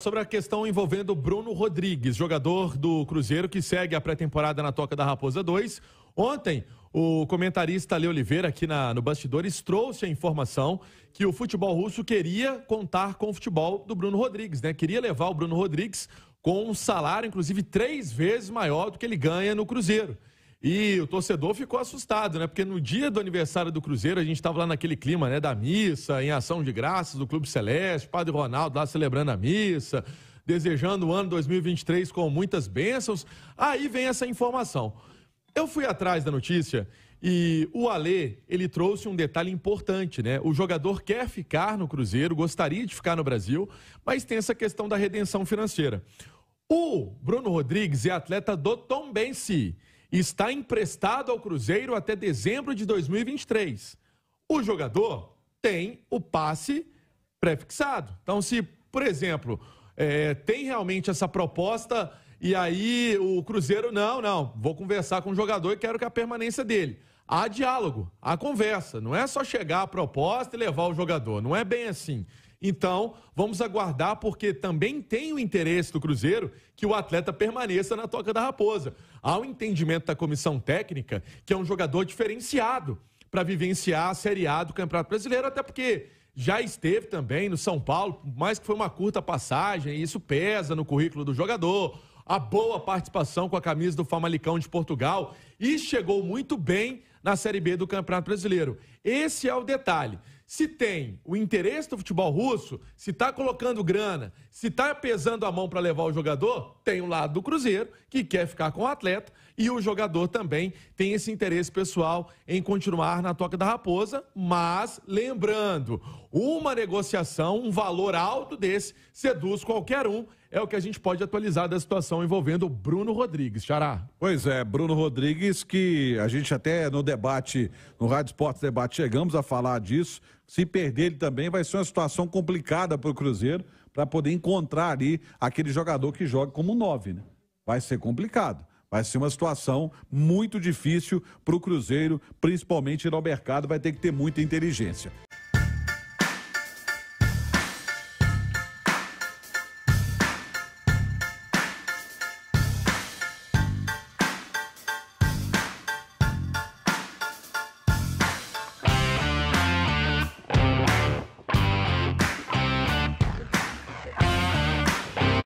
Sobre a questão envolvendo Bruno Rodrigues, jogador do Cruzeiro que segue a pré-temporada na Toca da Raposa 2. Ontem, o comentarista Ale Oliveira, aqui na, no Bastidores, trouxe a informação que o futebol russo queria contar com o futebol do Bruno Rodrigues, né? Queria levar o Bruno Rodrigues com um salário, inclusive, três vezes maior do que ele ganha no Cruzeiro. E o torcedor ficou assustado, né? Porque no dia do aniversário do Cruzeiro, a gente estava lá naquele clima, né? Da missa, em ação de graças do Clube Celeste, Padre Ronaldo lá celebrando a missa, desejando o ano 2023 com muitas bênçãos. Aí vem essa informação. Eu fui atrás da notícia e o Alê, ele trouxe um detalhe importante, né? O jogador quer ficar no Cruzeiro, gostaria de ficar no Brasil, mas tem essa questão da redenção financeira. O Bruno Rodrigues é atleta do Tom Tombense está emprestado ao Cruzeiro até dezembro de 2023. O jogador tem o passe prefixado. Então, se, por exemplo, é, tem realmente essa proposta e aí o Cruzeiro, não, não, vou conversar com o jogador e quero que a permanência dele. Há diálogo, há conversa. Não é só chegar a proposta e levar o jogador. Não é bem assim. Então, vamos aguardar, porque também tem o interesse do Cruzeiro que o atleta permaneça na toca da raposa. Há o um entendimento da comissão técnica que é um jogador diferenciado para vivenciar a Série A do Campeonato Brasileiro, até porque já esteve também no São Paulo, mais que foi uma curta passagem, e isso pesa no currículo do jogador. A boa participação com a camisa do Famalicão de Portugal e chegou muito bem na Série B do Campeonato Brasileiro. Esse é o detalhe se tem o interesse do futebol russo, se está colocando grana, se está pesando a mão para levar o jogador, tem o lado do Cruzeiro, que quer ficar com o atleta, e o jogador também tem esse interesse pessoal em continuar na toca da raposa, mas lembrando, uma negociação, um valor alto desse, seduz qualquer um, é o que a gente pode atualizar da situação envolvendo o Bruno Rodrigues, Xará. Pois é, Bruno Rodrigues, que a gente até no debate, no Rádio Esportes Debate, chegamos a falar disso, se perder ele também, vai ser uma situação complicada para o Cruzeiro para poder encontrar ali aquele jogador que joga como nove, né? Vai ser complicado. Vai ser uma situação muito difícil para o Cruzeiro, principalmente no mercado, vai ter que ter muita inteligência.